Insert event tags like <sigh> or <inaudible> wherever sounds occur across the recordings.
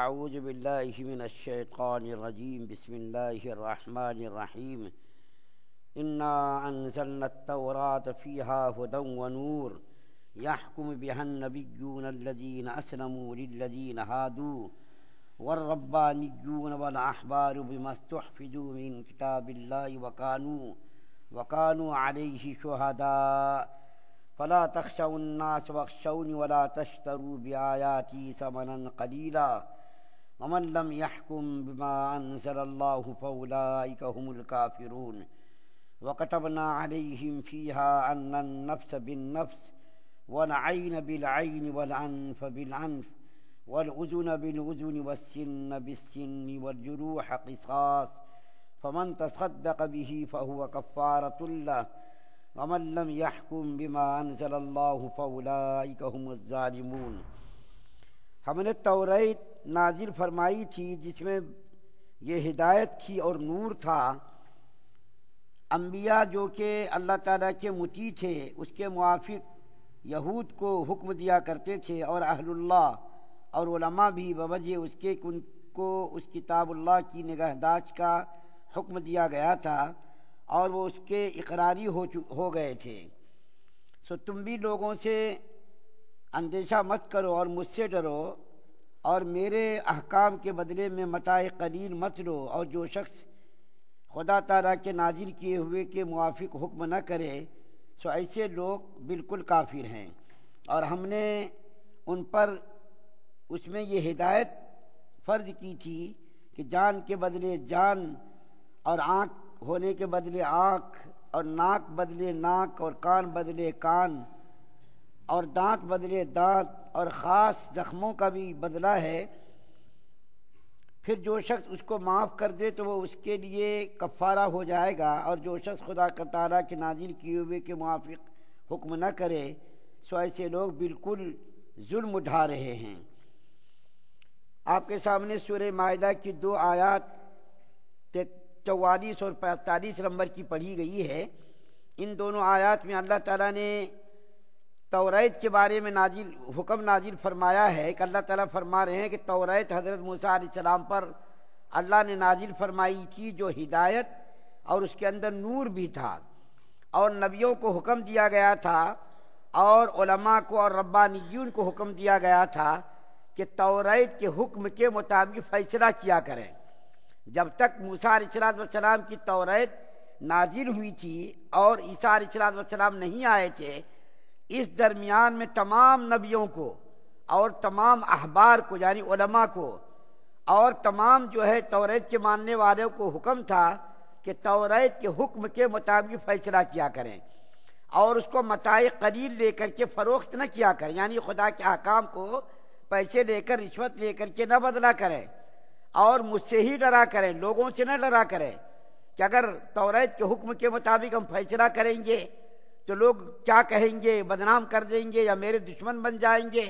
أعوذ بالله من الشيطان الرجيم بسم الله الرحمن الرحيم إنا أنزلنا التوراة فيها هدى ونور يحكم بها النبيون الذين أسلموا للذين هادوا والربانيون والأحبار بما استحفظوا من كتاب الله وكانوا وكانوا عليه شهداء فلا تخشوا الناس واخشوني ولا تشتروا بآياتي ثمنا قليلا ومن لم يحكم بما أنزل الله فأولئك هم الكافرون وكتبنا عليهم فيها أن النفس بالنفس والعين بالعين والأنف بالأنف والأذن بالأذن والسن بالسن والجروح قصاص فمن تصدق به فهو كفارة له ومن لم يحكم بما أنزل الله فأولئك هم الظالمون हमने तौरैत नाजिल फरमाई थी जिसमें ये हिदायत थी और नूर था अम्बिया जो कि अल्लाह ताला के मुती थे उसके मुआफिक यहूद को हुक्म दिया करते थे और अहलुल्ला और उलमा भी बवजह उसके उनको उस किताबुल्ला की निगहदाश का हुक्म दिया गया था और वो उसके इकरारी हो हो गए थे सो तुम भी लोगों से अंदेशा मत करो और मुझसे डरो और मेरे अहकाम के बदले में मताए कलील मत लो और जो शख्स खुदा तारा के नाजिल किए हुए के मुआफ़ हुक्म न करे सो ऐसे लोग बिल्कुल काफिर हैं और हमने उन पर उसमें ये हिदायत फ़र्ज की थी कि जान के बदले जान और आँख होने के बदले आँख और नाक बदले नाक और कान बदले कान और दांत बदले दांत और ख़ास ज़ख्मों का भी बदला है फिर जो शख्स उसको माफ़ कर दे तो वो उसके लिए कफ़ारा हो जाएगा और जो शख्स खुदा तारा के नाजिल किए हुए के मुआफ़ हुक्म न करे सो ऐसे लोग बिल्कुल जुल्म उठा रहे हैं आपके सामने सूर्य माहा की दो आयात चौवालीस और पैंतालीस नंबर की पढ़ी गई है इन दोनों आयात में अल्लाह ताला ने तौरात के बारे में नाजिल हुक्म नाजिल फरमाया है कि अल्लाह ताला फरमा रहे हैं कि तौरैत हज़रत मूसा सलाम पर अल्लाह ने नाजिल फरमाई थी जो हिदायत और उसके अंदर नूर भी था और नबियों को हुक्म दिया गया था और उलमा को और रब्बानियून को हुक्म दिया गया था कि तौरैत के हुक्म के मुताबिक फ़ैसला किया करें जब तक मूसा सलाम की तौरैत नाजिल हुई थी और ईसा सलाम नहीं आए थे इस दरमियान में तमाम नबियों को और तमाम अहबार को यानी उलमा को और तमाम जो है तौरत के मानने वालों को हुक्म था कि तौरत के हुक्म के मुताबिक फैसला किया करें और उसको मताए कलील लेकर के फ़रोख्त न किया करें यानी खुदा के अहकाम को पैसे लेकर रिश्वत लेकर के न बदला करें और मुझसे ही डरा करें लोगों से न डरा करें कि अगर तोरेत के हुक्म के मुताबिक हम फैसला करेंगे तो लोग क्या कहेंगे बदनाम कर देंगे या मेरे दुश्मन बन जाएंगे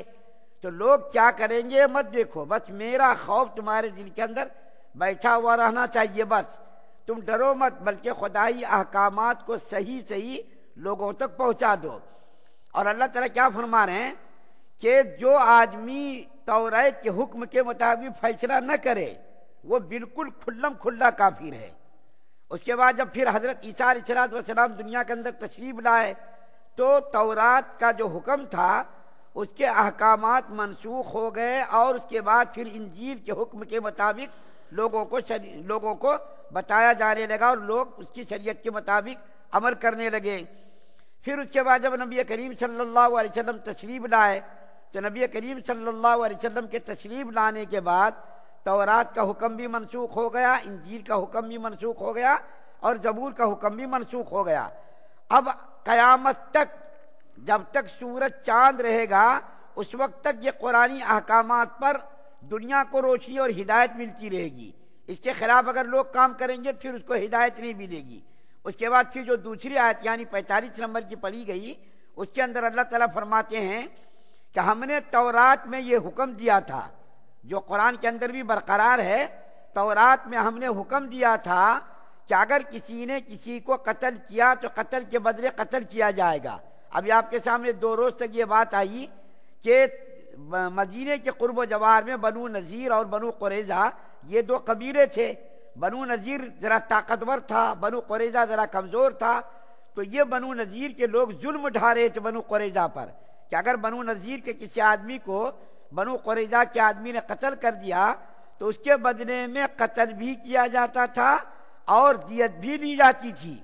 तो लोग क्या करेंगे मत देखो बस मेरा खौफ तुम्हारे दिल के अंदर बैठा हुआ रहना चाहिए बस तुम डरो मत बल्कि खुदाई अहकाम को सही सही लोगों तक पहुंचा दो और अल्लाह तला क्या फरमा रहे हैं कि जो आदमी तौरात के हुक्म के मुताबिक फैसला न करे वो बिल्कुल खुल्लम खुल्ला काफिर है उसके बाद जब फिर हजरत ईसा इशरात वसलाम दुनिया के अंदर तशरीफ लाए तो तौरात का जो हुक्म था उसके अहकाम मनसूख हो गए और उसके बाद फिर इंजील के हुक्म के मुताबिक लोगों को लोगों को बताया जाने लगा और लोग उसकी शरीयत के मुताबिक अमल करने लगे फिर उसके बाद जब नबी करीम सल्ला वसलम तशरीफ़ लाए तो नबी करीम सल्ला वसलम के तशरीफ़ लाने के बाद तौरात का हुक्म भी मनसूख हो गया इंजील का हुक्म भी मनसूख हो गया और जबूर का हुक्म भी मनसूख हो गया अब कयामत तक जब तक सूरज चांद रहेगा उस वक्त तक ये कुरानी अहकाम पर दुनिया को रोशनी और हिदायत मिलती रहेगी इसके खिलाफ अगर लोग काम करेंगे फिर उसको हिदायत नहीं मिलेगी उसके बाद फिर जो दूसरी आयत यानी पैंतालीस नंबर की पढ़ी गई उसके अंदर अल्लाह ताला फरमाते हैं कि हमने तौरात में ये हुक्म दिया था जो कुरान के अंदर भी बरकरार है तौरात में हमने हुक्म दिया था कि अगर किसी ने किसी को कत्ल किया तो कत्ल के बदले कत्ल किया जाएगा अभी आपके सामने दो रोज़ तक ये बात आई कि मदीने के कुर्ब जवार में बनु नज़ीर और बनु कुरेज़ा ये दो कबीले थे बनु नज़ीर ज़रा ताकतवर था बनु कुरेज़ा ज़रा कमज़ोर था तो ये बनु नज़ीर के लोग जुल्म ढा रहे थे बनु कुरेज़ा पर कि अगर बनु नज़ीर के किसी आदमी को बनु कुरैजा के आदमी ने कत्ल कर दिया तो उसके बदले में कत्ल भी किया जाता था और दियत भी ली जाती थी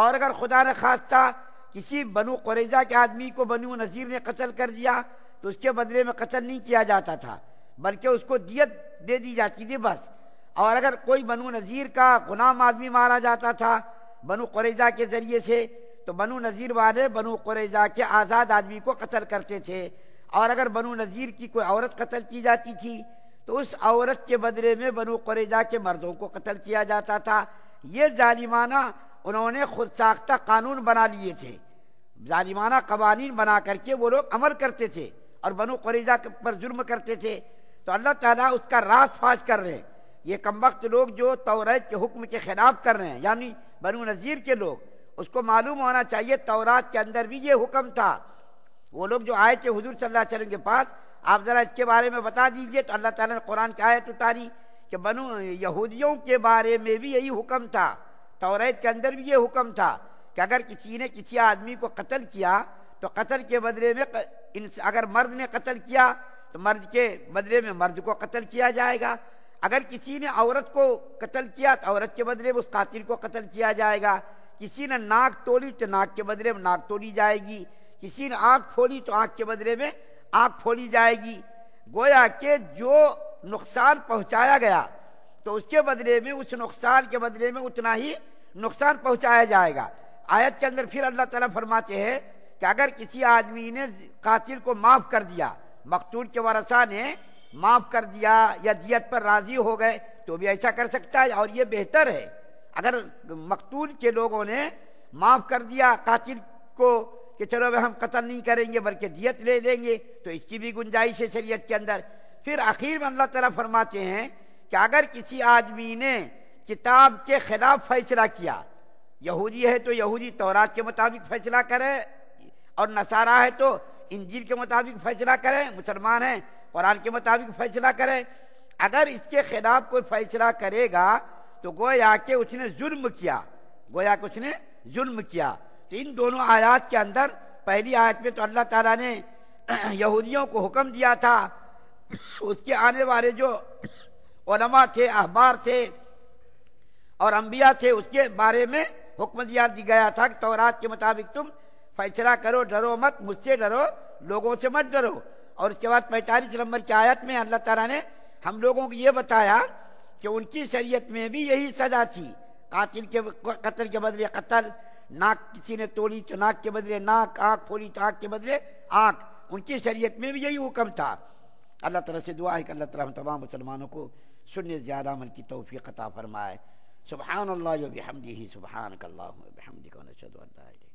और अगर खुदा ने था किसी बनु कुरैजा के आदमी को बनु नज़ीर ने कत्ल कर दिया तो उसके बदले में कत्ल नहीं किया जाता था बल्कि उसको दियत दे दी जाती थी बस और अगर कोई बनु नज़ीर का गुलाम आदमी मारा जाता था बनु कुरैजा के ज़रिए से तो बनु नज़ीर वाले बनु कुरैजा के आज़ाद आदमी को कत्ल करते थे और अगर बनु नज़ीर की कोई औरत कत्ल की जाती थी तो उस औरत के बदले में बनु कुरेजा के मर्दों को कत्ल किया जाता था ये जालिमाना उन्होंने खुद साख्ता कानून बना लिए थे जालिमाना कवानीन बना करके वो लोग अमल करते थे और बनु कुरेजा पर जुर्म करते थे तो अल्लाह ताला उसका रास फाश कर रहे हैं ये कम वक्त लोग जो तौरात के हुक्म के खिलाफ कर रहे हैं यानी बनु नज़ीर के लोग उसको मालूम होना चाहिए तौरात के अंदर भी ये हुक्म था वो लोग जो आए थे हजूर सल्ला के पास आप ज़रा इसके बारे में बता दीजिए तो अल्लाह ताला ने कुरान की आयत उतारी कि बनु यहूदियों के बारे में भी यही हुक्म था तौरात के अंदर भी ये हुक्म था कि अगर किसी ने किसी आदमी को कत्ल किया तो कत्ल के बदले में अगर मर्द ने कत्ल किया तो मर्द के बदले में मर्द को कत्ल किया जाएगा अगर किसी ने औरत को कत्ल किया तो औरत के बदले में उस कातिल को कत्ल किया जाएगा किसी ने नाक तोड़ी तो नाक के बदले में नाक तोड़ी जाएगी किसी ने आंख फोड़ी तो आंख के बदले में आंख फोड़ी जाएगी गोया के जो नुकसान पहुंचाया गया तो उसके बदले में उस नुकसान के बदले में उतना ही नुकसान पहुंचाया जाएगा आयत के अंदर फिर अल्लाह तला फरमाते हैं कि अगर किसी आदमी ने कातिल को माफ़ कर दिया मकतूल के वारसा ने माफ़ कर दिया या दियत पर राज़ी हो गए तो भी ऐसा कर सकता है और ये बेहतर है अगर मकतूल के लोगों ने माफ़ कर दिया कातिल को कि चलो वह हम कतल नहीं करेंगे बल्कि दियत ले लेंगे तो इसकी भी गुंजाइश है शरीयत के अंदर फिर आखिर में अल्लाह ताला फरमाते हैं कि अगर किसी आदमी ने किताब के खिलाफ फैसला किया यहूदी है तो यहूदी तौरात के मुताबिक फैसला करे और नसारा है तो इंजील के मुताबिक फैसला करे मुसलमान है कुरान के मुताबिक फैसला करे अगर इसके खिलाफ कोई फैसला करेगा तो गोया के उसने जुल्म किया गोया के उसने जुल्म किया तो इन दोनों आयात के अंदर पहली आयत में तो अल्लाह ताला ने <clears throat> यहूदियों को हुक्म दिया था उसके आने वाले जो ओलमा थे अहबार थे और अम्बिया थे उसके बारे में हुक्म दिया गया था कि तौरात के मुताबिक तुम फैसला करो डरो मत मुझसे डरो लोगों से मत डरो और उसके बाद पैंतालीस नंबर की आयत में अल्लाह तला ने हम लोगों को ये बताया कि उनकी शरीयत में भी यही सजा थी कातिल के कत्ल के बदले कत्ल नाक किसी ने तोड़ी तो नाक के बदले नाक आंख फोड़ी तो आंख के बदले आँख उनकी शरीयत में भी यही हुक्म था अल्लाह तला से दुआ है कि अल्लाह तला हम तमाम मुसलमानों को सुनने ज़्यादा अमल की तोफ़ी क़ता फरमाए सुबहान अल्लाह हमदी ही सुबहान कल्ला हमदी को नशद